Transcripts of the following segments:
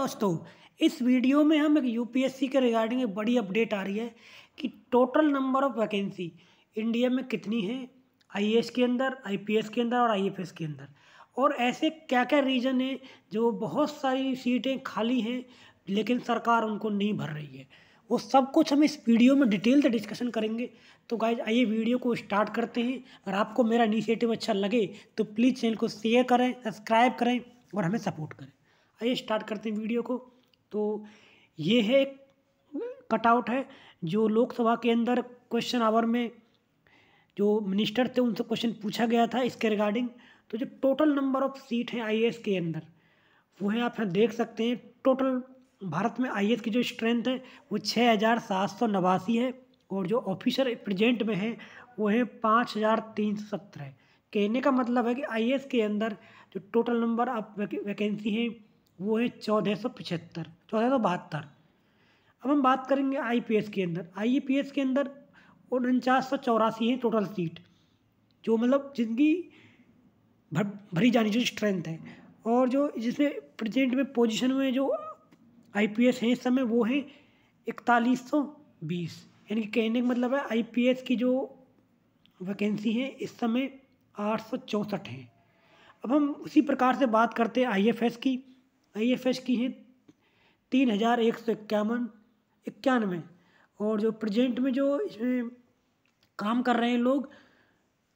दोस्तों इस वीडियो में हम एक यूपीएससी के रिगार्डिंग एक बड़ी अपडेट आ रही है कि total number of vacancy India में कितनी है आईएएस के अंदर आईपीएस के अंदर और आईएफएस के अंदर और ऐसे क्या क्या रीज़न हैं जो बहुत सारी सीटें खाली हैं लेकिन सरकार उनको नहीं भर रही है वो सब कुछ हम इस वीडियो में डिटेल से डिस्कशन करेंगे तो गाइज आइए वीडियो को स्टार्ट करते हैं अगर आपको मेरा इनिशिएटिव अच्छा लगे तो प्लीज़ चैनल को शेयर करें सब्सक्राइब करें और हमें सपोर्ट करें आइए स्टार्ट करते हैं वीडियो को तो ये है एक कटआउट है जो लोकसभा के अंदर क्वेश्चन आवर में जो मिनिस्टर थे उनसे क्वेश्चन पूछा गया था इसके रिगार्डिंग तो जो टोटल नंबर ऑफ सीट हैं आई के अंदर वो है आप यहाँ देख सकते हैं टोटल भारत में आई की जो स्ट्रेंथ है वो छः हज़ार सात सौ नवासी है और जो ऑफिसर प्रेजेंट में है वो है पाँच हज़ार तीन सौ सत्रह कहने का मतलब है कि आई के अंदर जो टोटल नंबर ऑफ वैकेंसी हैं वो है चौदह सौ पिछहत्तर चौदह सौ बहत्तर अब हम बात करेंगे आईपीएस के अंदर आईपीएस के अंदर उनचास सौ चौरासी है टोटल सीट जो मतलब जिनकी भर भरी जानी जो स्ट्रेंथ है और जो जिसमें प्रेजेंट में पोजीशन में जो आईपीएस हैं इस समय वो है इकतालीस सौ बीस यानी कि कहने का मतलब है आईपीएस की जो वैकेंसी है इस समय आठ सौ चौंसठ हैं अब हम उसी प्रकार से बात करते हैं आईएफएस की आईएफएस की हैं तीन हज़ार एक सौ इक्यावन इक्यानवे और जो प्रेजेंट में जो इसमें काम कर रहे हैं लोग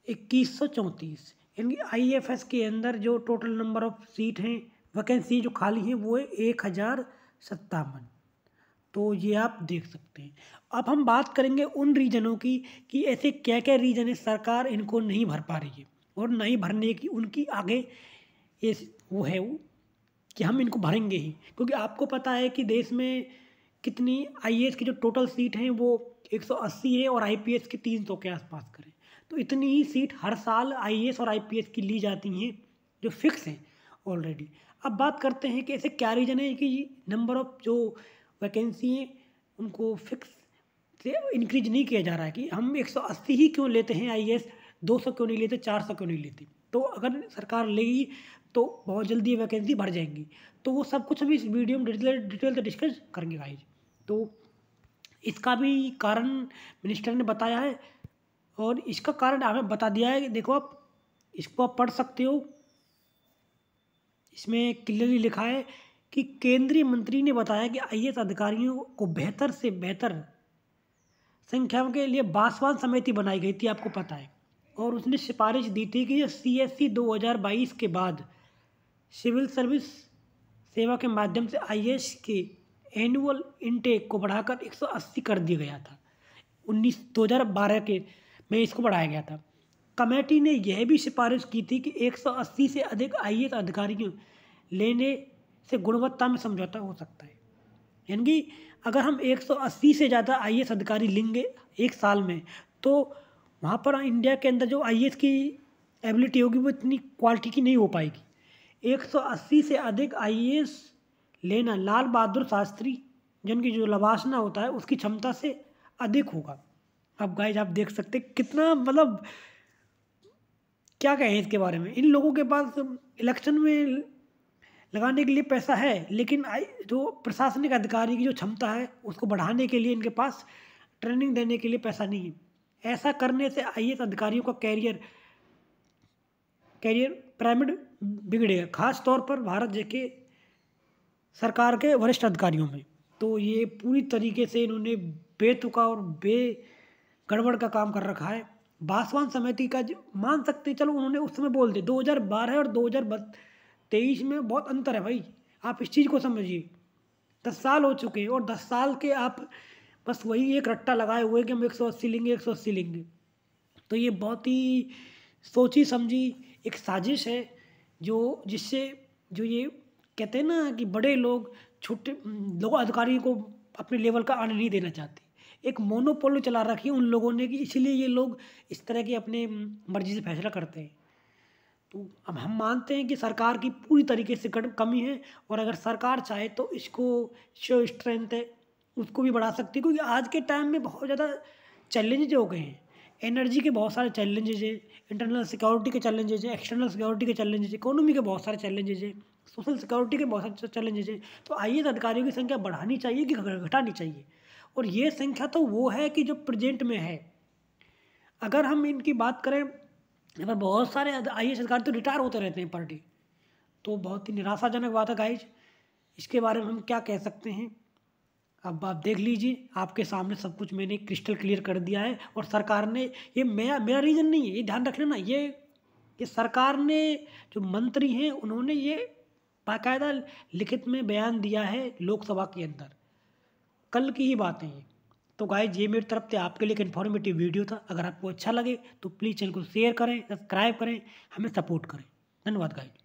इक्कीस सौ चौंतीस यानी आई एफ एस के अंदर जो टोटल नंबर ऑफ सीट हैं वैकेंसी जो खाली हैं वो है एक हज़ार सत्तावन तो ये आप देख सकते हैं अब हम बात करेंगे उन रीजनों की कि ऐसे क्या क्या रीजन है सरकार इनको नहीं भर पा रही है और नहीं भरने की उनकी आगे ये वो है वो कि हम इनको भरेंगे ही क्योंकि आपको पता है कि देश में कितनी आई की जो टोटल सीट हैं वो 180 है और आई की 300 के आसपास करें तो इतनी ही सीट हर साल आई और आई की ली जाती हैं जो फिक्स हैं ऑलरेडी अब बात करते हैं कि ऐसे क्या रीज़न है कि नंबर ऑफ़ जो वैकेंसी हैं उनको फिक्स से इंक्रीज नहीं किया जा रहा है कि हम 180 ही क्यों लेते हैं आई 200 क्यों नहीं लेते 400 क्यों नहीं लेते तो अगर सरकार लेगी तो बहुत जल्दी ये वैकेंसी भर जाएंगी तो वो सब कुछ अभी इस वीडियो में डिटेल डिटेल से डिस्कस करेंगे गाइज तो इसका भी कारण मिनिस्टर ने बताया है और इसका कारण हमें बता दिया है कि देखो आप इसको आप पढ़ सकते हो इसमें क्लियरली लिखा है कि केंद्रीय मंत्री ने बताया कि आई अधिकारियों को बेहतर से बेहतर संख्याओं के लिए बासवान समिति बनाई गई थी आपको पता है और उसने सिफारिश दी थी कि सी एस सी दो हज़ार बाईस के बाद सिविल सर्विस सेवा के माध्यम से आई के एनुअल इनटेक को बढ़ाकर 180 कर दिया गया था उन्नीस 2012 के में इसको बढ़ाया गया था कमेटी ने यह भी सिफारिश की थी कि 180 से अधिक आई अधिकारियों लेने से गुणवत्ता में समझौता हो सकता है यानी कि अगर हम 180 से ज़्यादा आई अधिकारी लेंगे एक साल में तो वहाँ पर इंडिया के अंदर जो आई की एबिलिटी होगी वो इतनी क्वालिटी की नहीं हो पाएगी 180 से अधिक आई लेना लाल बहादुर शास्त्री जिनकी जो लवासना होता है उसकी क्षमता से अधिक होगा अब गाइज आप देख सकते कितना मतलब क्या कहें इसके बारे में इन लोगों के पास इलेक्शन में लगाने के लिए पैसा है लेकिन जो प्रशासनिक अधिकारी की जो क्षमता है उसको बढ़ाने के लिए इनके पास ट्रेनिंग देने के लिए पैसा नहीं है ऐसा करने से आई अधिकारियों का कैरियर कैरियर पिरामिड बिगड़ेगा खास तौर पर भारत के सरकार के वरिष्ठ अधिकारियों में तो ये पूरी तरीके से इन्होंने बेतुका और बे गड़बड़ का काम कर रखा है बासवान समिति का जो मान सकते चलो उन्होंने उस समय बोल दिया बारह और दो हज़ार तेईस में बहुत अंतर है भाई आप इस चीज़ को समझिए दस साल हो चुके हैं और दस साल के आप बस वही एक रट्टा लगाए हुए कि हम एक सौ अस्सी लेंगे एक सौ अस्सी लेंगे तो ये बहुत ही सोची समझी एक साजिश है जो जिससे जो ये कहते हैं ना कि बड़े लोग छोटे लोग अधिकारी को अपने लेवल का आने नहीं देना चाहते एक मोनोपोलो चला रखी है उन लोगों ने कि इसीलिए ये लोग इस तरह के अपने मर्जी से फैसला करते हैं तो अब हम मानते हैं कि सरकार की पूरी तरीके से कमी है और अगर सरकार चाहे तो इसको जो स्ट्रेंथ है उसको भी बढ़ा सकती है क्योंकि आज के टाइम में बहुत ज़्यादा चैलेंजेज हो गए हैं एनर्जी के बहुत सारे चैलेंजेज है इंटरनल सिक्योरिटी के चैलेंजेज है एक्सटर्नल सिक्योरिटी के चैलेंजेज है इकोनॉमी के बहुत सारे चैलेंजेज है सोशल सिक्योरिटी के बहुत सारे चैलेंजेज है तो आई अधिकारियों की संख्या बढ़ानी चाहिए कि घटानी चाहिए और ये संख्या तो वो है कि जो प्रेजेंट में है अगर हम इनकी बात करें अगर बहुत सारे आई एस अधिकारी तो रिटायर होते रहते हैं पार्टी तो बहुत ही निराशाजनक बात है गाइज इसके बारे में हम क्या कह सकते हैं अब आप देख लीजिए आपके सामने सब कुछ मैंने क्रिस्टल क्लियर कर दिया है और सरकार ने ये मेरा मेरा रीज़न नहीं है ये ध्यान रख लेना ये ये सरकार ने जो मंत्री हैं उन्होंने ये बाकायदा लिखित में बयान दिया है लोकसभा के अंदर कल की ही बातें हैं तो गाय ये मेरी तरफ से आपके लिए एक इन्फॉर्मेटिव वीडियो था अगर आपको अच्छा लगे तो प्लीज़ चैनल को शेयर करें सब्सक्राइब करें हमें सपोर्ट करें धन्यवाद गाई